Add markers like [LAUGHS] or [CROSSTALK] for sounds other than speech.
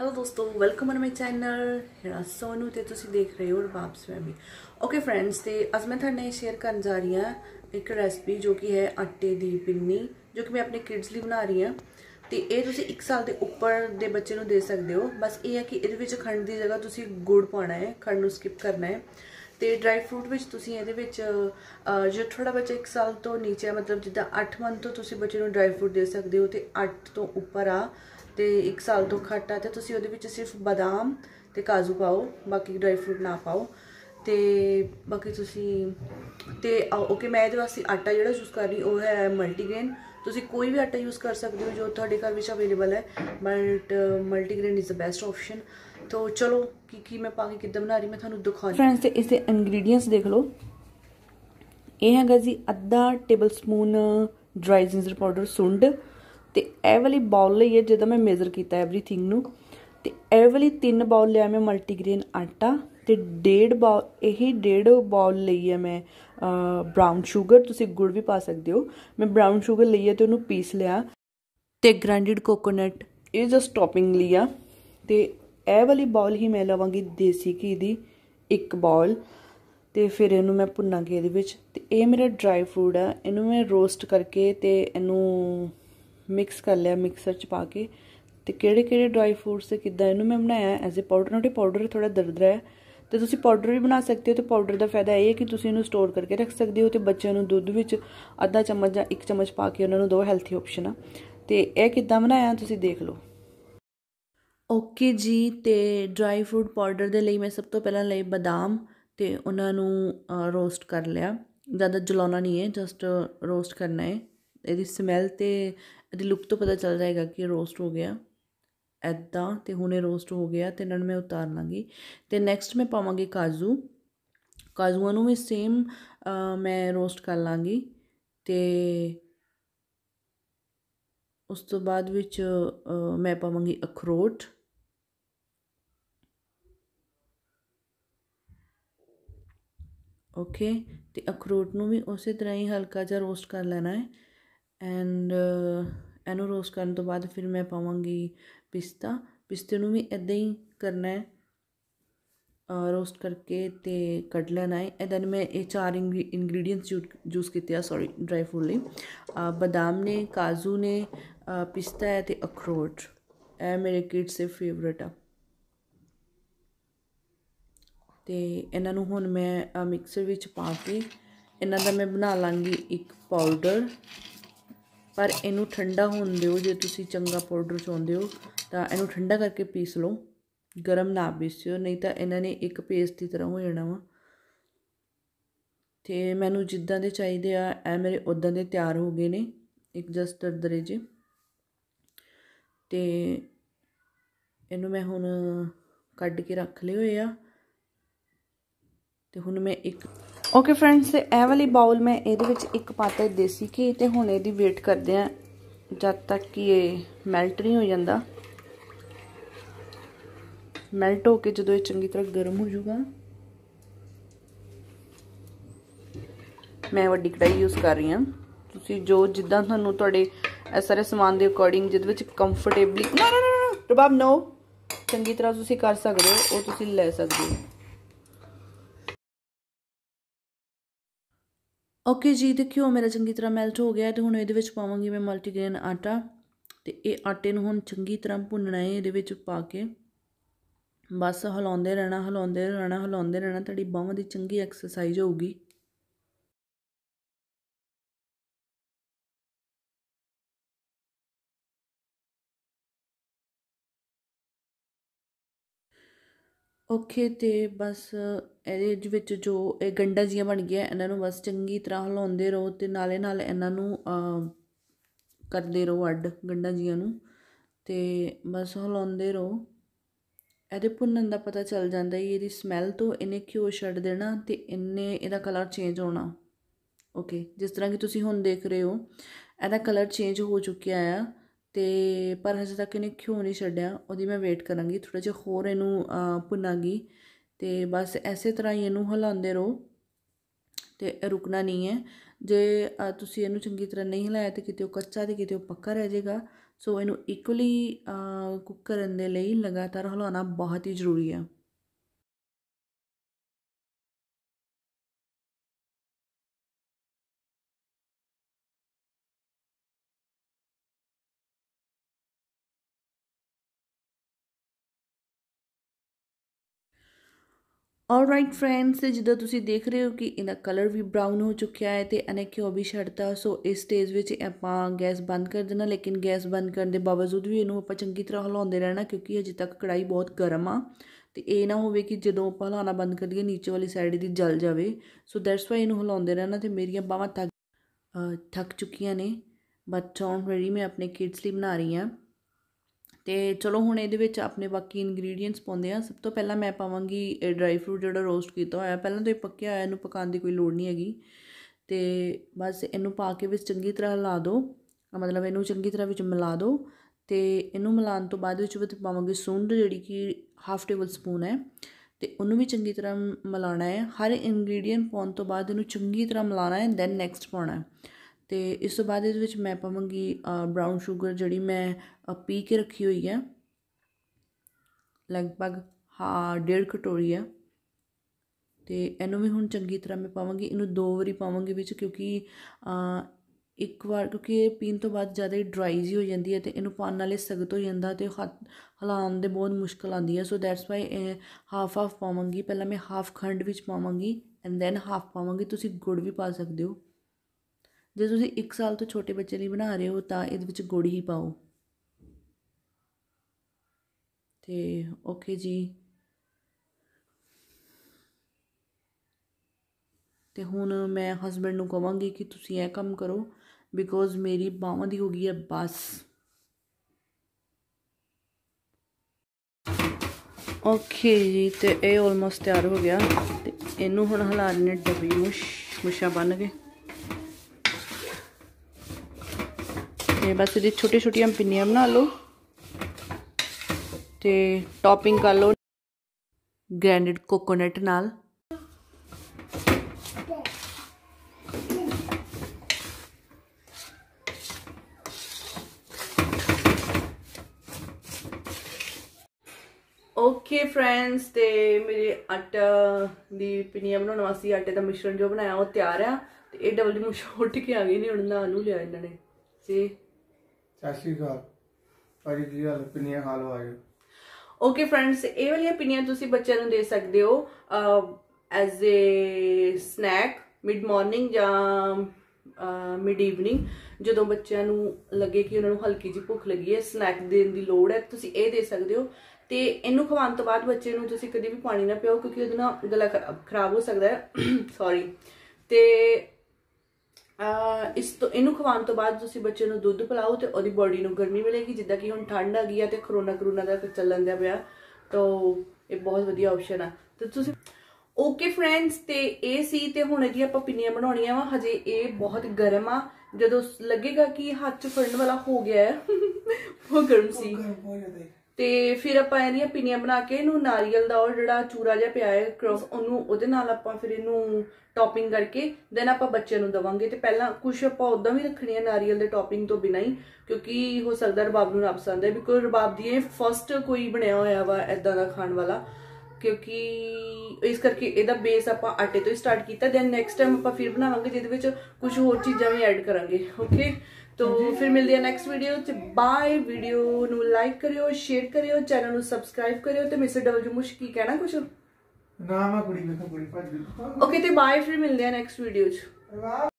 hello ਦੋਸਤੋ welcome on my channel Hira Sonu ਤੇ ਤੁਸੀਂ ਦੇਖ ਰਹੇ ਹੋ ਰਬਾਬ ਸਵੈਮੀ ਓਕੇ ਫਰੈਂਡਸ ਤੇ ਅੱਜ ਮੈਂ ਤੁਹਾਡੇ ਨਾਲ ਸ਼ੇਅਰ ਕਰਨ ਜਾ ਰਹੀ ਹਾਂ ਇੱਕ ਰੈਸਪੀ ਜੋ ਕਿ ਹੈ ਆਟੇ ਦੀ ਪਿੰਨੀ ਜੋ ਕਿ ਮੈਂ ਆਪਣੇ ਕਿਡਸ ਲਈ ਬਣਾ ਰਹੀ ਹਾਂ ਤੇ ਇਹ ਤੁਸੀਂ 1 ਸਾਲ ਦੇ ਉੱਪਰ ਦੇ ਬੱਚੇ ਨੂੰ ਦੇ ਸਕਦੇ ਹੋ ਬਸ ਇਹ ਹੈ ਕਿ ਇਹਦੇ ਵਿੱਚ ਖੰਡ ਦੀ ਜਗ੍ਹਾ ਤੁਸੀਂ ਗੁੜ ਪਾਉਣਾ ਹੈ ਖੰਡ ਨੂੰ ਸਕਿਪ ਕਰਨਾ ਹੈ ਤੇ ਡਰਾਈ ਫਰੂਟ ਵਿੱਚ ਤੁਸੀਂ ਇਹਦੇ ਵਿੱਚ ਜੋ ਥੋੜਾ ਬੱਚਾ 1 ਸਾਲ ਤੋਂ ਨੀਚੇ ਮਤਲਬ ਜਿੱਦਾਂ 8 ਮਹੀਨੇ ਤੋਂ ਤੁਸੀਂ ਬੱਚੇ ਨੂੰ ਡਰਾਈ ਫਰੂਟ ਦੇ ਸਕਦੇ ਹੋ ਤੇ 8 ਤੋਂ ਉੱਪਰ ਆ ਤੇ 1 ਸਾਲ ਤੋਂ ਘੱਟ ਆ ਤੇ ਤੁਸੀਂ ਉਹਦੇ ਵਿੱਚ ਸਿਰਫ ਬਾਦਾਮ ਤੇ ਕਾਜੂ ਪਾਓ ਬਾਕੀ ਡਰਾਈ ਫਰੂਟ ਨਾ ਪਾਓ ਤੇ ਬਾਕੀ ਤੁਸੀਂ ਤੇ ਓਕੇ ਮੈਂ ਇਹਦੇ ਵਾਸਤੇ ਆਟਾ ਜਿਹੜਾ ਯੂਜ਼ ਕਰ ਰਹੀ ਉਹ ਹੈ ਮਲਟੀਗ੍ਰੇਨ ਤੁਸੀਂ ਕੋਈ ਵੀ ਆਟਾ ਯੂਜ਼ ਕਰ ਸਕਦੇ ਹੋ ਜੋ ਤੁਹਾਡੇ ਘਰ ਵਿੱਚ ਅਵੇਲੇਬਲ ਹੈ but multigrain is the best option ਤੋ ਚਲੋ ਕੀ ਕੀ ਮੈਂ ਪਾ ਕੇ ਕਿੱਦਾਂ ਬਣਾ ਰਹੀ ਮੈਂ ਤੁਹਾਨੂੰ ਦਿਖਾਉਂਦੀ ਫਰੈਂਡਸ ਤੇ ਇਸ ਦੇ ਇਨਗਰੀਡੀਅੰਟਸ ਦੇਖ ਲਓ ਇਹ ਹੈਗਾ ਜੀ ਅੱਧਾ tablespoon dry ginger powder ਸੁੰਡ ਤੇ ਇਹ ਵਾਲੀ ਬਾਉਲ ਲਈ ਹੈ ਜਦੋਂ ਮੈਂ ਮੇਜ਼ਰ ਕੀਤਾ एवरीथिंग ਨੂੰ ਤੇ ਇਹ ਵਾਲੀ ਤਿੰਨ ਬਾਉਲ ਲਿਆ ਮੈਂ ਮਲਟੀਗ੍ਰੇਨ ਆਟਾ ਤੇ ਡੇਢ ਬਾਉਲ ਇਹੀ ਡੇਢ ਬਾਉਲ ਲਈ ਹੈ ਮੈਂ ਬ੍ਰਾਊਨ 슈ਗਰ ਤੁਸੀਂ ਗੁੜ ਵੀ ਪਾ ਸਕਦੇ ਹੋ ਮੈਂ ਬ੍ਰਾਊਨ 슈ਗਰ ਲਈ ਹੈ ਤੇ ਉਹਨੂੰ ਪੀਸ ਲਿਆ ਤੇ ਗ੍ਰੈਂਡਡ ਕੋਕੋਨਟ ਇਹ ਜਸਟ ਟੌਪਿੰਗ ਲਿਆ ਤੇ ਇਹ ਵਾਲੀ ਬਾਉਲ ਹੀ ਮੈਂ ਲਵਾਂਗੀ ਦੇਸੀ ਘੀ ਦੀ ਇੱਕ ਬਾਉਲ ਤੇ ਫਿਰ ਇਹਨੂੰ ਮੈਂ ਭੁੰਨਾਂਗੀ ਇਹਦੇ ਵਿੱਚ ਤੇ ਇਹ ਮੇਰਾ ਡਰਾਈ ਫਰੂਟ ਆ ਇਹਨੂੰ ਮੈਂ ਰੋਸਟ ਕਰਕੇ ਤੇ ਇਹਨੂੰ ਮਿਕਸ ਕਰ ਲਿਆ ਮਿਕਸਰ 'ਚ ਪਾ ਕੇ ਤੇ ਕਿਹੜੇ ਕਿਹੜੇ ਡਰਾਈ ਫਰੂਟਸ ਤੇ ਕਿੱਦਾਂ ਇਹਨੂੰ ਮੈਂ ਬਣਾਇਆ ਐਜ਼ ਅ ਪਾਊਡਰ ਨਾ ਤੇ ਪਾਊਡਰ ਥੋੜਾ ਦਰਦਰਾ ਹੈ ਤੇ ਤੁਸੀਂ ਪਾਊਡਰ ਵੀ ਬਣਾ ਸਕਦੇ ਹੋ ਤੇ ਪਾਊਡਰ ਦਾ ਫਾਇਦਾ ਇਹ ਹੈ ਕਿ ਤੁਸੀਂ ਇਹਨੂੰ ਸਟੋਰ ਕਰਕੇ ਰੱਖ ਸਕਦੇ ਹੋ ਤੇ ਬੱਚਿਆਂ ਨੂੰ ਦੁੱਧ ਵਿੱਚ ਅੱਧਾ ਚਮਚ ਜਾਂ ਇੱਕ ਚਮਚ ਪਾ ਕੇ ਉਹਨਾਂ ਨੂੰ ਦੋ ਹੈਲਥੀ ਆਪਸ਼ਨ ਆ ਤੇ ਇਹ ਕਿੱਦਾਂ ਬਣਾਇਆ ਤੁਸੀਂ ਦੇਖ ਲਓ ਓਕੇ ਜੀ ਤੇ ਡਰਾਈ ਫਰੂਟ ਪਾਊਡਰ ਦੇ ਲਈ ਮੈਂ ਸਭ ਤੋਂ ਪਹਿਲਾਂ ਲਈ ਬਦਾਮ ਤੇ ਉਹਨਾਂ ਨੂੰ ਰੋਸਟ ਕਰ ਲਿਆ ਜ਼ਿਆਦਾ ਜਲਾਉਣਾ ਨਹੀਂ ਹੈ ਜਸਟ ਰੋਸਟ ਕਰਨਾ ਹੈ ਇਹਦੀ ਸਮੈਲ ਤੇ ਇਹਦੀ ਲੁੱਕ ਤੋਂ ਪਤਾ ਚੱਲ ਜਾਏਗਾ ਕਿ ਰੋਸਟ ਹੋ ਗਿਆ ਐਦਾਂ ਤੇ ਹੁਣੇ ਰੋਸਟ ਹੋ ਗਿਆ ਤੇ ਇਹਨਾਂ ਨੂੰ ਮੈਂ ਉਤਾਰ ਲਾਂਗੀ ਤੇ ਨੈਕਸਟ ਮੈਂ ਪਾਵਾਂਗੀ ਕਾਜੂ ਕਾਜੂਆਂ ਨੂੰ ਵੀ ਸੇਮ ਮੈਂ ਰੋਸਟ ਕਰ ਲਾਂਗੀ ਤੇ ਉਸ ਤੋਂ ਬਾਅਦ ਵਿੱਚ ਮੈਂ ਪਾਵਾਂਗੀ ਅਖਰੋਟ ਓਕੇ ਤੇ ਅਖਰੋਟ ਨੂੰ ਵੀ ਉਸੇ ਤਰ੍ਹਾਂ ਹੀ ਹਲਕਾ ਜਿਹਾ ਰੋਸਟ ਕਰ ਲੈਣਾ ਹੈ ਐਂਡ uh, ਇਹਨੂੰ ਰੋਸਟ ਕਰਨ ਤੋਂ ਬਾਅਦ ਫਿਰ ਮੈਂ ਪਾਵਾਂਗੀ ਪਿਸਤਾ ਪਿਸਤੇ ਨੂੰ ਵੀ ਇਦਾਂ ਹੀ ਕਰਨਾ ਹੈ ਰੋਸਟ ਕਰਕੇ ਤੇ ਕੱਢ ਲੈਣਾ ਹੈ ਐਂਡ ਦੈਨ ਮੈਂ ਇਹ ਚਾਰ ਇਨਗਰੀਡੀਅੰਟਸ ਜੂਸ ਕੀਤੇ ਆ ਸੌਰੀ ਡਰਾਈ ਫਰੂਟ ਲਈ ਬਦਾਮ ਨੇ ਕਾਜੂ ਨੇ ਪਿਸਤਾ ਹੈ ਤੇ ਅਖਰੋਟ ਇਹ ਮੇਰੇ ਕਿਡਸ ਦੇ ਫੇਵਰਟ ਆ ਤੇ ਇਹਨਾਂ ਨੂੰ ਹੁਣ ਮੈਂ ਮਿਕਸਰ ਵਿੱਚ ਪਾ ਕੇ ਇਹਨਾਂ ਦਾ ਮੈਂ ਬਣਾ ਲਾਂਗੀ ਇੱਕ ਪਾਊਡਰ ਪਰ ਇਹਨੂੰ ਠੰਡਾ ਹੋਣ ਦਿਓ ਜੇ ਤੁਸੀਂ ਚੰਗਾ ਪਾਊਡਰ ਚਾਹੁੰਦੇ ਹੋ ਤਾਂ ਇਹਨੂੰ ਠੰਡਾ ਕਰਕੇ ਪੀਸ ਲਓ ਗਰਮ ਨਾ ਪੀਸਿਓ ਨਹੀਂ ਤਾਂ ਇਹਨਾਂ ਨੇ ਇੱਕ ਪੇਸਟ ਦੀ ਤਰ੍ਹਾਂ ਹੋ ਜਾਣਾ ਵਾ ਤੇ ਮੈਨੂੰ ਜਿੱਦਾਂ ਦੇ ਚਾਹੀਦੇ ਆ ਇਹ ਮੇਰੇ ਉਦਾਂ ਦੇ ਤਿਆਰ ਹੋ ਗਏ ਨੇ ਇੱਕ ਜਸਟਰ ਦਰੇਜੇ ਤੇ ਇਹਨੂੰ ਮੈਂ ਹੁਣ ਕੱਢ ਕੇ ਰੱਖ ਲਏ ਹੋਏ ਆ ਤੇ ਹੁਣ ਮੈਂ ਇੱਕ ਓਕੇ ਫਰੈਂਡਸ ਇਹ ਵਾਲੀ ਬਾਉਲ ਮੈਂ ਇਹਦੇ ਵਿੱਚ ਇੱਕ ਪਾਤਾ ਦੇਸੀ ਘੀ ਤੇ ਹੁਣ ਇਹਦੀ ਵੇਟ ਕਰਦੇ ਆ ਜਦ ਤੱਕ ਕਿ ਇਹ ਮੈਲਟ ਨਹੀਂ ਹੋ ਜਾਂਦਾ ਮੈਲਟ ਹੋ ਕੇ ਜਦੋਂ ਇਹ ਚੰਗੀ ਤਰ੍ਹਾਂ ਗਰਮ ਹੋ ਜਾਊਗਾ ਮੈਂ ਵੱਡੀ ਕੜਾਈ ਯੂਜ਼ ਕਰ ਰਹੀ ਹਾਂ ਤੁਸੀਂ ਜੋ ਜਿੱਦਾਂ ਤੁਹਾਨੂੰ ਤੁਹਾਡੇ ਸਾਰੇ ਸਮਾਨ ਦੇ ਅਕੋਰਡਿੰਗ ਜਿਹਦੇ ਵਿੱਚ ਕੰਫਰਟੇਬਲੀ ਨਾ ਨਾ ਨਾ ਰਬਾਬ ਨੋ ਚੰਗੀ ਤਰ੍ਹਾਂ ਤੁਸੀਂ ਕਰ ਸਕਦੇ ਹੋ ਉਹ ਤੁਸੀਂ ਲੈ ਸਕਦੇ ਹੋ ਓਕੇ ਜੀ ਤੇ ਘਿਓ ਮੇਰਾ ਚੰਗੀ ਤਰ੍ਹਾਂ ਮੈਲਟ ਹੋ ਗਿਆ ਤੇ ਹੁਣ ਇਹਦੇ ਵਿੱਚ ਪਾਵਾਂਗੀ ਮੈਂ ਮਲਟੀਗ੍ਰੇਨ ਆਟਾ ਤੇ ਇਹ ਆਟੇ ਨੂੰ ਹੁਣ ਚੰਗੀ ਤਰ੍ਹਾਂ ਭੁੰਨਣਾ ਹੈ ਇਹਦੇ ਵਿੱਚ ਪਾ ਕੇ ਬਸ ਹਿਲਾਉਂਦੇ ਰਹਿਣਾ ਹਿਲਾਉਂਦੇ ਰਹਿਣਾ ਹਿਲਾਉਂਦੇ ਰਹਿਣਾ ਤੁਹਾਡੀ ਬਾਹਾਂ ਦੀ ਚੰਗੀ ਐਕਸਰਸਾਈਜ਼ ਹੋਊਗੀ ਔਖੇ ਤੇ ਬਸ ਇਹਦੇ ਵਿੱਚ ਜੋ ਇਹ ਗੰਡਾ ਜਿਹੀਆਂ ਬਣ ਗਿਆ ਇਹਨਾਂ ਨੂੰ ਬਸ ਚੰਗੀ ਤਰ੍ਹਾਂ ਹਿਲਾਉਂਦੇ ਰਹੋ ਤੇ ਨਾਲੇ ਨਾਲ ਇਹਨਾਂ ਨੂੰ ਕਰਦੇ ਰਹੋ ਅੱਡ ਗੰਡਾ ਜੀਆਂ ਨੂੰ ਤੇ ਬਸ ਹਿਲਾਉਂਦੇ ਰਹੋ ਇਹਦੇ ਪੁੰਨਨ ਦਾ ਪਤਾ ਚੱਲ ਜਾਂਦਾ ਹੈ ਇਹਦੀ ਸਮੈਲ ਤੋਂ ਇਹਨੇ ਘਿਓ ਛੱਡ ਦੇਣਾ ਤੇ ਇਹਨੇ ਇਹਦਾ ਕਲਰ ਚੇਂਜ ਹੋਣਾ ਓਕੇ ਜਿਸ ਤਰ੍ਹਾਂ ਕਿ ਤੁਸੀਂ ਹੁਣ ਦੇਖ ਰਹੇ ਹੋ ਇਹਦਾ ਕਲਰ ਚੇਂਜ ਹੋ ਚੁੱਕਿਆ ਆ ਤੇ ਪਰ ਹਜੇ ਤੱਕ ਇਹਨੇ ਕਿਉਂ ਨਹੀਂ ਛੱਡਿਆ ਉਹਦੀ ਮੈਂ ਵੇਟ ਕਰਾਂਗੀ ਥੋੜਾ ਜਿਹਾ ਹੋਰ ਇਹਨੂੰ ਭੁੰਨਾਂਗੀ ਤੇ ਬਸ ਐਸੇ ਤਰ੍ਹਾਂ ਹੀ ਇਹਨੂੰ ਹਿਲਾਉਂਦੇ ਰਹੋ ਤੇ ਰੁਕਣਾ ਨਹੀਂ ਹੈ ਜੇ ਤੁਸੀਂ ਇਹਨੂੰ ਚੰਗੀ ਤਰ੍ਹਾਂ ਨਹੀਂ ਹਿਲਾਇਆ ਤੇ ਕਿਤੇ ਉਹ ਕੱਚਾ ਤੇ ਕਿਤੇ ਉਹ ਪੱਕਾ ਰਹਿ ਜਾਏਗਾ ਸੋ ਇਹਨੂੰ ਇਕੁਅਲੀ ਕੁੱਕ ਕਰਨ ਦੇ ਲਈ ਲਗਾਤਾਰ ਹਿਲਾਉਣਾ ਬਹੁਤ ਹੀ ਜ਼ਰੂਰੀ ਹੈ ਆਲ ਰਾਈਟ ਫਰੈਂਡਸ ਜਿੱਦਾਂ ਤੁਸੀਂ ਦੇਖ ਰਹੇ ਹੋ ਕਿ ਇਹਦਾ ਕਲਰ ਵੀ ਬ੍ਰਾਊਨ ਹੋ ਚੁੱਕਿਆ ਹੈ ਤੇ ਇਹਨੇ ਕਿਉਂ ਵੀ ਛੱਡਤਾ ਸੋ ਇਸ ਸਟੇਜ ਵਿੱਚ ਆਪਾਂ ਗੈਸ ਬੰਦ ਕਰ ਦੇਣਾ ਲੇਕਿਨ ਗੈਸ ਬੰਦ ਕਰਨ ਦੇ ਬਾਵਜੂਦ ਵੀ ਇਹਨੂੰ ਆਪਾਂ ਚੰਗੀ ਤਰ੍ਹਾਂ ਹਲਾਉਂਦੇ ਰਹਿਣਾ ਕਿਉਂਕਿ ਅਜੇ ਤੱਕ ਕੜਾਈ ਬਹੁਤ ਗਰਮ ਆ ਤੇ ਇਹ ਨਾ ਹੋਵੇ ਕਿ ਜਦੋਂ ਆਪਾਂ ਹਲਾਉਣਾ ਬੰਦ ਕਰ ਦਈਏ ਨੀਚੇ ਵਾਲੀ ਸਾਈਡ ਦੀ ਜਲ ਜਾਵੇ ਸੋ ਦੈਟਸ ਵਾਈ ਇਹਨੂੰ ਹਲਾਉਂਦੇ ਰਹਿਣਾ ਤੇ ਮੇਰੀਆਂ ਬਾਹਾਂ ਥੱਕ ਥੱਕ ਚੁੱਕੀਆਂ ਨੇ ਬਟ ਔਨ ਰੈਡੀ ਮੈਂ ਆਪਣੇ ਕਿਡਸ ਲਈ ਬਣਾ ਰਹੀ ਆ ਤੇ ਚਲੋ ਹੁਣ ਇਹਦੇ ਵਿੱਚ ਆਪਣੇ ਬਾਕੀ ਇਨਗਰੀਡੀਅੰਟਸ ਪਾਉਂਦੇ ਆ ਸਭ ਤੋਂ ਪਹਿਲਾਂ ਮੈਂ ਪਾਵਾਂਗੀ ਇਹ ਡਰਾਈ ਫਰੂਟ ਜਿਹੜਾ ਰੋਸਟ ਕੀਤਾ ਹੋਇਆ ਪਹਿਲਾਂ ਤੋਂ ਹੀ ਪੱਕਿਆ ਹੋਇਆ ਇਹਨੂੰ ਪਕਾਉਣ ਦੀ ਕੋਈ ਲੋੜ ਨਹੀਂ ਹੈਗੀ ਤੇ ਬਸ ਇਹਨੂੰ ਪਾ ਕੇ ਵਿੱਚ ਚੰਗੀ ਤਰ੍ਹਾਂ ਹਿਲਾ ਦਿਓ ਮਤਲਬ ਇਹਨੂੰ ਚੰਗੀ ਤਰ੍ਹਾਂ ਵਿੱਚ ਮਿਲਾ ਦਿਓ ਤੇ ਇਹਨੂੰ ਮਿਲਾਉਣ ਤੋਂ ਬਾਅਦ ਵਿੱਚ ਵੀ ਪਾਵਾਂਗੇ ਸੁੰਡ ਜਿਹੜੀ ਕਿ ਹਾਫ ਟੇਬਲ ਸਪੂਨ ਹੈ ਤੇ ਉਹਨੂੰ ਵੀ ਚੰਗੀ ਤਰ੍ਹਾਂ ਮਿਲਾਉਣਾ ਹੈ ਹਰ ਇਨਗਰੀਡੀਅੰਟ ਪਾਉਣ ਤੋਂ ਬਾਅਦ ਇਹਨੂੰ ਚੰਗੀ ਤਰ੍ਹਾਂ ਮਿਲਾਉਣਾ ਹੈ ਦੈਨ ਨੈਕਸਟ ਪਾਉਣਾ ਹੈ ਤੇ ਇਸ ਤੋਂ ਬਾਅਦ ਇਹਦੇ ਵਿੱਚ ਮੈਂ ਪਾਵਾਂਗੀ ਬਰਾਊਨ ਸ਼ੂਗਰ ਜਿਹੜੀ ਮੈਂ ਪੀ ਕੇ ਰੱਖੀ ਹੋਈ ਹੈ ਲਗਭਗ ਹਾਂ ਡੇਢ ਕਟੋਰੀ ਹੈ ਤੇ ਇਹਨੂੰ ਵੀ ਹੁਣ ਚੰਗੀ ਤਰ੍ਹਾਂ ਮੈਂ ਪਾਵਾਂਗੀ ਇਹਨੂੰ ਦੋ ਵਾਰੀ ਪਾਵਾਂਗੀ ਵਿੱਚ ਕਿਉਂਕਿ ਇੱਕ ਵਾਰ ਕਿਉਂਕਿ ਇਹ ਪੀਣ ਤੋਂ ਬਾਅਦ ਜ਼ਿਆਦਾ ਡਰਾਈ ਜੀ ਹੋ ਜਾਂਦੀ ਹੈ ਤੇ ਇਹਨੂੰ ਪਾਣ ਨਾਲੇ ਸਖਤ ਹੋ ਜਾਂਦਾ ਤੇ ਹੱਥ ਹਲਾਉਣ ਦੇ ਬਹੁਤ ਮੁਸ਼ਕਲ ਆਉਂਦੀ ਹੈ so that's why half half ਪਾਵਾਂਗੀ ਪਹਿਲਾਂ ਮੈਂ ਹਾਫ ਖੰਡ ਵਿੱਚ ਪਾਵਾਂਗੀ ਐਂਡ ਦੈਨ ਹਾਫ ਪਾਵਾਂਗੀ ਤੁਸੀਂ ਗੁੜ ਵੀ ਪਾ ਸਕਦੇ ਹੋ ਜੇ ਤੁਸੀਂ 1 ਸਾਲ ਤੋਂ ਛੋਟੇ ਬੱਚੇ ਲਈ ਬਣਾ ਰਹੇ ਹੋ ਤਾਂ ਇਹਦੇ ਵਿੱਚ ਗੁੜ ਹੀ ਪਾਓ ਤੇ ਓਕੇ ਜੀ ਤੇ ਹੁਣ ਮੈਂ ਹਸਬੰਡ ਨੂੰ ਕਵਾਂਗੀ ਕਿ ਤੁਸੀਂ ਇਹ ਕੰਮ ਕਰੋ ਬਿਕੋਜ਼ ਮੇਰੀ ਬਾਹਾਂ ਦੀ ਹੋ ਗਈ ਹੈ ਬਸ ਓਕੇ ਜੀ ਤੇ ਇਹ ਆਲਮੋਸਟ ਤਿਆਰ ਹੋ ਗਿਆ ਤੇ ਇਹਨੂੰ ਹੁਣ ਹਲਾ ਲੈਣੇ ਡੱਬੀ ਮੁਸ਼ਾ ਬਣ ਗਏ ਤੇ ਬਸ ਇਹਦੀ ਛੋਟੀ ਛੋਟੀਆਂ ਪਿੰਨੀਆਂ ਬਣਾ ਲਓ ਤੇ ਟਾਪਿੰਗ ਕਰ ਲਓ ਗ੍ਰੈਂਡਡ ਕੋਕੋਨਟ ਨਾਲ ਓਕੇ ਫਰੈਂਡਸ ਤੇ ਮੇਰੇ ਆਟਾ ਦੀ ਪਿੰਨੀਆਂ ਬਣਾਉਣ ਵਾਸਤੇ ਆਟੇ ਦਾ ਮਿਸ਼ਰਣ ਜੋ ਬਣਾਇਆ ਉਹ ਤਿਆਰ ਆ ਤੇ ਇਹ ਡਬਲ ਦੀ ਮੁਸ਼ ਕੇ ਆ ਗਈ ਨੇ ਹੁਣ ਨਾਲ ਨੂੰ ਲਿਆ ਇਹਨਾਂ ਨੇ ਤੇ ਸਤਿ ਸ਼੍ਰੀ ਅਕਾਲ ਜੀ ਹਾਲ ਪਿੰਨੀਆਂ ਖਾ ਲਓ ਆਜੋ ਓਕੇ ਫਰੈਂਡਸ ਇਹ ਵਾਲੀਆਂ ਪਿੰਨੀਆਂ ਤੁਸੀਂ ਬੱਚਿਆਂ ਨੂੰ ਦੇ ਸਕਦੇ ਹੋ as a snack mid morning ਜਾਂ ਮਿਡ ਈਵਨਿੰਗ ਜਦੋਂ ਬੱਚਿਆਂ ਨੂੰ ਲੱਗੇ ਕਿ ਉਹਨਾਂ ਨੂੰ ਹਲਕੀ ਜਿਹੀ ਭੁੱਖ ਲੱਗੀ ਹੈ ਸਨੈਕ ਦੇਣ ਦੀ ਲੋੜ ਹੈ ਤੁਸੀਂ ਇਹ ਦੇ ਸਕਦੇ ਹੋ ਤੇ ਇਹਨੂੰ ਖਵਾਉਣ ਤੋਂ ਬਾਅਦ ਬੱਚੇ ਨੂੰ ਤੁਸੀਂ ਕਦੇ ਵੀ ਪਾਣੀ ਨਾ ਪਿਓ ਕਿਉਂਕਿ ਉਹਦੇ ਨਾਲ ਗਲਾ ਖਰਾਬ ਹੋ ਸਕਦਾ ਹੈ ਸੌਰੀ [COUGHS] ਤੇ ਇਸ ਤੋਂ ਇਹਨੂੰ ਖਵਾਉਣ ਤੋਂ ਬਾਅਦ ਤੁਸੀਂ ਬੱਚੇ ਨੂੰ ਦੁੱਧ ਪਿਲਾਓ ਤੇ ਉਹਦੀ ਬਾਡੀ ਨੂੰ ਗਰਮੀ ਮਿਲੇਗੀ ਜਿੱਦਾਂ ਕਿ ਹੁਣ ਠੰਡ ਆ ਗਈ ਆ ਤੇ ਕਰੋਨਾ ਕਰੋਨਾ ਦਾ ਚੱਲਣ ਦਾ ਪਿਆ ਤਾਂ ਇਹ ਬਹੁਤ ਵਧੀਆ ਆਪਸ਼ਨ ਆ ਤੇ ਤੁਸੀਂ ਓਕੇ ਫਰੈਂਡਸ ਤੇ ਇਹ ਸੀ ਤੇ ਹੁਣ ਜੀ ਆਪਾਂ ਪਿੰਨੀਆਂ ਬਣਾਉਣੀਆਂ ਵਾ ਹਜੇ ਇਹ ਬਹੁਤ ਗਰਮ ਆ ਜਦੋਂ ਲੱਗੇਗਾ ਕਿ ਹੱਥ ਫੜਨ ਵਾਲਾ ਹੋ ਗਿਆ ਹੈ [LAUGHS] ਉਹ ਗਰਮ ਸੀ ਤੇ ਫਿਰ ਆਪਾਂ ਇਹਦੀਆਂ ਪਿੰਨੀਆਂ ਬਣਾ ਕੇ ਇਹਨੂੰ ਨਾਰੀਅਲ ਦਾ ਉਹ ਜਿਹੜਾ ਚੂਰਾ ਜਿਹਾ ਪਿਆ ਹੈ ਕ੍ਰੋਸ ਉਹਨੂੰ ਉਹਦੇ ਨਾਲ ਆਪਾਂ ਫਿਰ ਇਹਨੂੰ ਟੌਪਿੰਗ ਕਰਕੇ ਦੈਨ ਆਪਾਂ ਬੱਚੇ ਨੂੰ ਦਵਾਂਗੇ ਤੇ ਪਹਿਲਾਂ ਕੁਝ ਆਪਾਂ ਉਦਾਂ ਵੀ ਰੱਖਣੀ ਹੈ ਨਾਰੀਅਲ ਦੇ ਟੌਪਿੰਗ ਤੋਂ ਬਿਨਾਂ ਹੀ ਕਿਉਂਕਿ ਹੋ ਸਕਦਾ ਰਬਾਬ ਨੂੰ ਨਾ ਪਸੰਦ ਹੈ ਬਿਕੋਜ਼ ਰਬਾਬ ਦੀ ਇਹ ਫਸਟ ਕੋਈ ਬਣਿਆ ਹੋਇਆ ਵਾ ਐਦਾਂ ਦਾ ਖਾਣ ਵਾਲਾ ਕਿਉਂਕਿ ਇਸ ਕਰਕੇ ਇਹਦਾ ਬੇਸ ਆਪਾਂ ਆਟੇ ਤੋਂ ਹੀ ਸਟਾਰਟ ਕੀਤਾ ਦੈਨ ਨੈਕਸਟ ਟਾਈਮ ਆਪਾਂ ਫਿਰ ਬਣਾਵਾਂਗੇ ਜਿਹਦੇ ਵਿੱਚ ਕੁਝ ਹੋਰ ਚੀਜ਼ਾਂ ਵੀ ਐਡ ਕਰਾਂਗੇ ਓਕੇ ਤੋ ਫਿਰ ਮਿਲਦੇ ਆ ਨੈਕਸਟ ਵੀਡੀਓ ਚ ਬਾਏ ਵੀਡੀਓ ਨੂੰ ਲਾਈਕ ਕਰਿਓ ਸ਼ੇਅਰ ਕਰਿਓ ਚੈਨਲ ਨੂੰ ਸਬਸਕ੍ਰਾਈਬ ਕਰਿਓ ਤੇ ਮਿਸਟਰ ਡਬਲ ਮੁਸ਼ ਕੀ ਕਹਿਣਾ ਕੁਝ ਨਾ ਮੈਂ ਕੁੜੀ ਮੈਂ ਕੁੜੀ ਭੱਜ ਓਕੇ ਤੇ ਬਾਏ ਫਿਰ ਮਿਲਦੇ ਆ ਨੈਕਸਟ ਵੀਡੀਓ ਚ